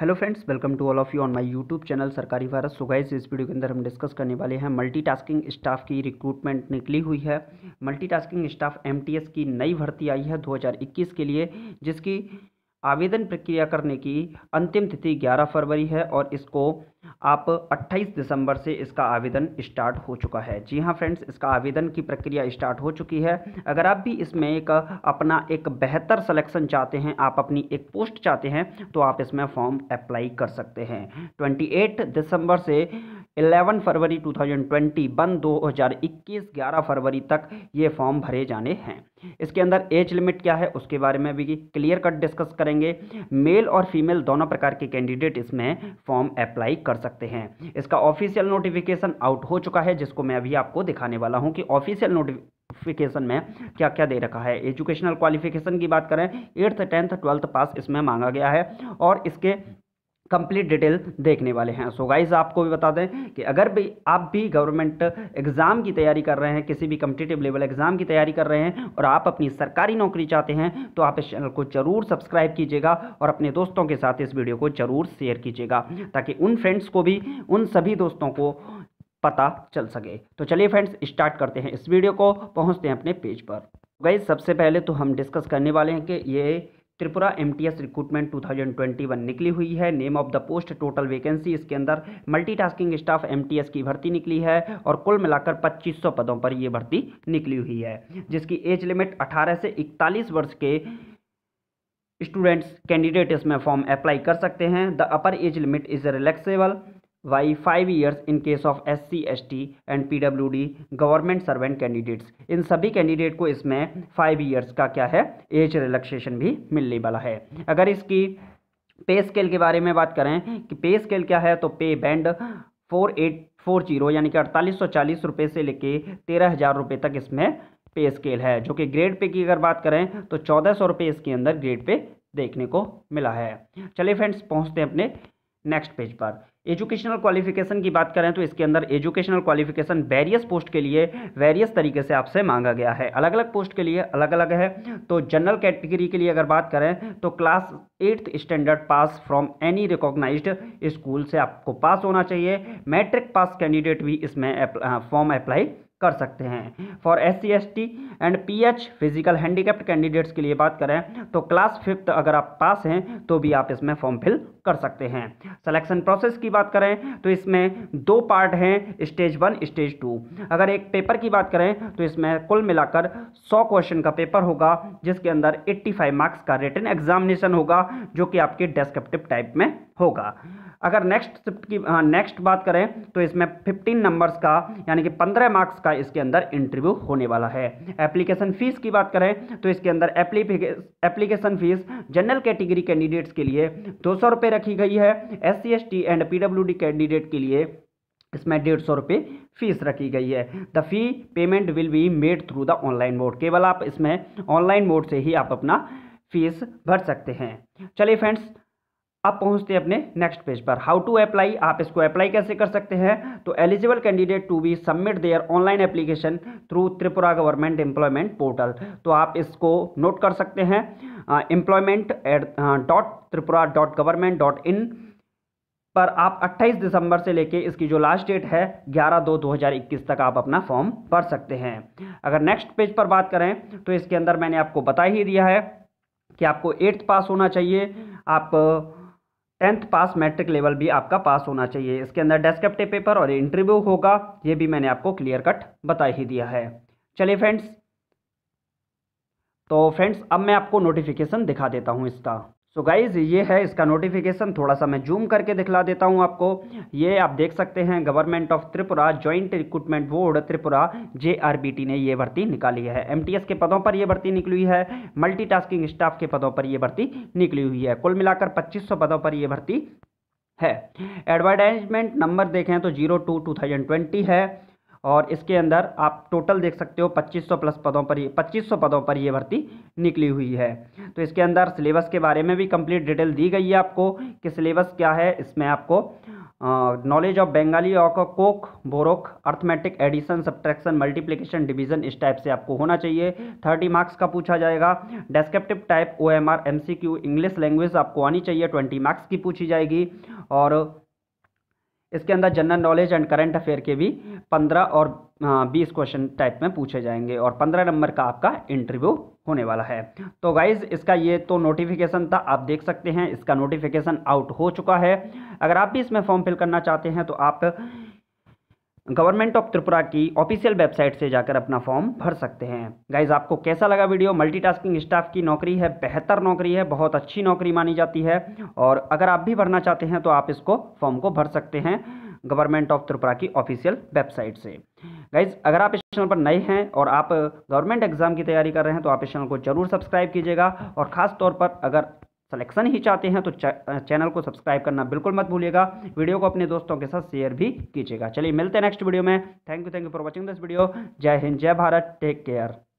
hello friends welcome to all of you on my YouTube channel Sarkari Bharat so guys इस video के अंदर हम discuss करने वाले हैं मल्टीटास्किंग स्टाफ की रिक्रूटमेंट निकली हुई है मल्टीटास्किंग स्टाफ एमटीएस की नई भर्ती आई है 2021 के लिए जिसकी आवेदन प्रक्रिया करने की अंतिम तिथि 11 फरवरी है और इसको आप 28 दिसंबर से इसका आवेदन स्टार्ट हो चुका है जी हाँ फ्रेंड्स इसका आवेदन की प्रक्रिया स्टार्ट हो चुकी है अगर आप भी इसमें एक अपना एक बेहतर सिलेक्शन चाहते हैं आप अपनी एक पोस्ट चाहते हैं तो आप इसमें फॉर्म अप्लाई कर सकते हैं ट्वेंटी दिसंबर से इलेवन फरवरी टू थाउजेंड ट्वेंटी वन दो हज़ार इक्कीस ग्यारह फरवरी तक ये फॉर्म भरे जाने हैं इसके अंदर एज लिमिट क्या है उसके बारे में भी क्लियर कट डिस्कस करेंगे मेल और फीमेल दोनों प्रकार के कैंडिडेट इसमें फॉर्म अप्लाई कर सकते हैं इसका ऑफिशियल नोटिफिकेशन आउट हो चुका है जिसको मैं अभी आपको दिखाने वाला हूँ कि ऑफिशियल नोटिफिकेशन में क्या क्या दे रखा है एजुकेशनल क्वालिफिकेशन की बात करें एट्थ टेंथ ट्वेल्थ पास इसमें मांगा गया है और इसके कंप्लीट डिटेल देखने वाले हैं सो गाइज आपको भी बता दें कि अगर भी आप भी गवर्नमेंट एग्ज़ाम की तैयारी कर रहे हैं किसी भी कम्पिटेटिव लेवल एग्ज़ाम की तैयारी कर रहे हैं और आप अपनी सरकारी नौकरी चाहते हैं तो आप इस चैनल को ज़रूर सब्सक्राइब कीजिएगा और अपने दोस्तों के साथ इस वीडियो को ज़रूर शेयर कीजिएगा ताकि उन फ्रेंड्स को भी उन सभी दोस्तों को पता चल सके तो चलिए फ्रेंड्स स्टार्ट करते हैं इस वीडियो को पहुँचते हैं अपने पेज पर गाइज़ सबसे पहले तो हम डिस्कस करने वाले हैं कि ये त्रिपुरा एमटीएस रिक्रूटमेंट 2021 निकली हुई है name of the post total vacancy इसके अंदर मल्टीटास्किंग स्टाफ एमटीएस की भर्ती निकली है और कुल मिलाकर 2500 पदों पर यह भर्ती निकली हुई है जिसकी एज लिमिट 18 से 41 वर्ष के स्टूडेंट्स कैंडिडेट इसमें फॉर्म अप्लाई कर सकते हैं the upper age limit is relaxable by five years in case of S C S T and P W D government servant candidates इन सभी कैंडिडेट को इसमें फाइव ईयर्स का क्या है एज रिलैक्सेशन भी मिलने वाला है अगर इसकी पे स्केल के बारे में बात करें कि पे स्केल क्या है तो pay band four eight four zero यानी कि अड़तालीस सौ चालीस रुपये से लेके तेरह हज़ार रुपये तक इसमें पे स्केल है जो कि ग्रेड पे की अगर बात करें तो चौदह सौ रुपये इसके अंदर ग्रेड पे देखने को मिला है चलिए फ्रेंड्स पहुँचते हैं अपने नेक्स्ट पेज पर एजुकेशनल क्वालिफिकेशन की बात करें तो इसके अंदर एजुकेशनल क्वालिफिकेशन वेरियस पोस्ट के लिए वेरियस तरीके से आपसे मांगा गया है अलग अलग पोस्ट के लिए अलग अलग है तो जनरल कैटेगरी के लिए अगर बात करें तो class eighth standard pass from any recognised school से आपको पास होना चाहिए मैट्रिक पास कैंडिडेट भी इसमें फॉर्म अप्लाई हाँ, कर सकते हैं for S C S T and P H physical handicapped candidates के लिए बात करें तो क्लास फिफ्थ अगर आप पास हैं तो भी आप इसमें फॉर्म फिल कर सकते हैं सिलेक्शन प्रोसेस की बात करें तो इसमें दो पार्ट हैं स्टेज वन स्टेज टू अगर एक पेपर की बात करें तो इसमें कुल मिलाकर 100 क्वेश्चन का पेपर होगा जिसके अंदर 85 मार्क्स का रिटर्न एग्जामिनेशन होगा जो कि आपके डेस्क्रिप्टिव टाइप में होगा अगर नेक्स्ट शिफ्ट की नेक्स्ट हाँ, बात करें तो इसमें 15 नंबर्स का यानी कि 15 मार्क्स का इसके अंदर इंटरव्यू होने वाला है एप्लीकेशन फ़ीस की बात करें तो इसके अंदर application fees general category candidates के लिए दो सौ रखी गई है S C and P candidate के लिए इसमें डेढ़ सौ रुपये फीस रखी गई है the fee payment will be made through the online mode केवल आप इसमें ऑनलाइन मोड से ही आप अपना फीस भर सकते हैं चलिए फ्रेंड्स अब पहुंचते हैं अपने नेक्स्ट पेज पर हाउ टू अप्लाई आप इसको अप्लाई कैसे कर सकते हैं तो eligible candidate to be submit their online application through Tripura government employment portal तो आप इसको नोट कर सकते हैं employment at dot Tripura dot government dot in पर आप 28 दिसंबर से लेके इसकी जो लास्ट डेट है 11 दो 2021 तक आप अपना फॉर्म भर सकते हैं अगर नेक्स्ट पेज पर बात करें तो इसके अंदर मैंने आपको बता ही दिया है कि आपको एट्थ पास होना चाहिए आप टेंथ पास मैट्रिक लेवल भी आपका पास होना चाहिए इसके अंदर डेस्क्रिप्टिव पेपर और इंटरव्यू होगा ये भी मैंने आपको क्लियर कट बता ही दिया है चलिए फ्रेंड्स तो फ्रेंड्स अब मैं आपको नोटिफिकेशन दिखा देता हूँ इसका सो so गाइज ये है इसका नोटिफिकेशन थोड़ा सा मैं जूम करके दिखला देता हूँ आपको ये आप देख सकते हैं government of Tripura joint recruitment board Tripura JRBT ने ये भर्ती निकाली है एमटीएस के पदों पर ये भर्ती निकली हुई है मल्टीटास्किंग स्टाफ के पदों पर ये भर्ती निकली हुई है कुल मिलाकर सौ पदों पर ये भर्ती है एडवर्टाइजमेंट नंबर देखें तो zero two two thousand twenty है और इसके अंदर आप टोटल देख सकते हो 2500 प्लस पदों पर पच्चीस सौ पदों पर ये भर्ती निकली हुई है तो इसके अंदर सिलेबस के बारे में भी कंप्लीट डिटेल दी गई है आपको कि सिलेबस क्या है इसमें आपको knowledge of Bengali Kokborok arithmetic addition subtraction multiplication division इस टाइप से आपको होना चाहिए थर्टी मार्क्स का पूछा जाएगा descriptive type O M R M C Q English language आपको आनी चाहिए ट्वेंटी मार्क्स की पूछी जाएगी और इसके अंदर general knowledge and current affair के भी पंद्रह और हाँ, बीस क्वेश्चन टाइप में पूछे जाएंगे और पंद्रह नंबर का आपका इंटरव्यू होने वाला है तो गाइज इसका ये तो नोटिफिकेशन था आप देख सकते हैं इसका नोटिफिकेशन आउट हो चुका है अगर आप भी इसमें फॉर्म फिल करना चाहते हैं तो आप गवर्नमेंट ऑफ त्रिपुरा की ऑफिशियल वेबसाइट से जाकर अपना फॉर्म भर सकते हैं गाइज आपको कैसा लगा वीडियो मल्टीटास्किंग स्टाफ की नौकरी है बेहतर नौकरी है बहुत अच्छी नौकरी मानी जाती है और अगर आप भी भरना चाहते हैं तो आप इसको फॉर्म को भर सकते हैं गवर्नमेंट ऑफ त्रिपुरा की ऑफिशियल वेबसाइट से गाइज अगर आप इस चैनल पर नए हैं और आप गवर्नमेंट एग्जाम की तैयारी कर रहे हैं तो आप इस चैनल को जरूर सब्सक्राइब कीजिएगा और ख़ास तौर पर अगर सलेक्शन ही चाहते हैं तो चैनल को सब्सक्राइब करना बिल्कुल मत भूलिएगा वीडियो को अपने दोस्तों के साथ शेयर भी कीजिएगा चलिए मिलते हैं नेक्स्ट वीडियो में thank you thank you for watching this video जय हिंद जय भारत टेक केयर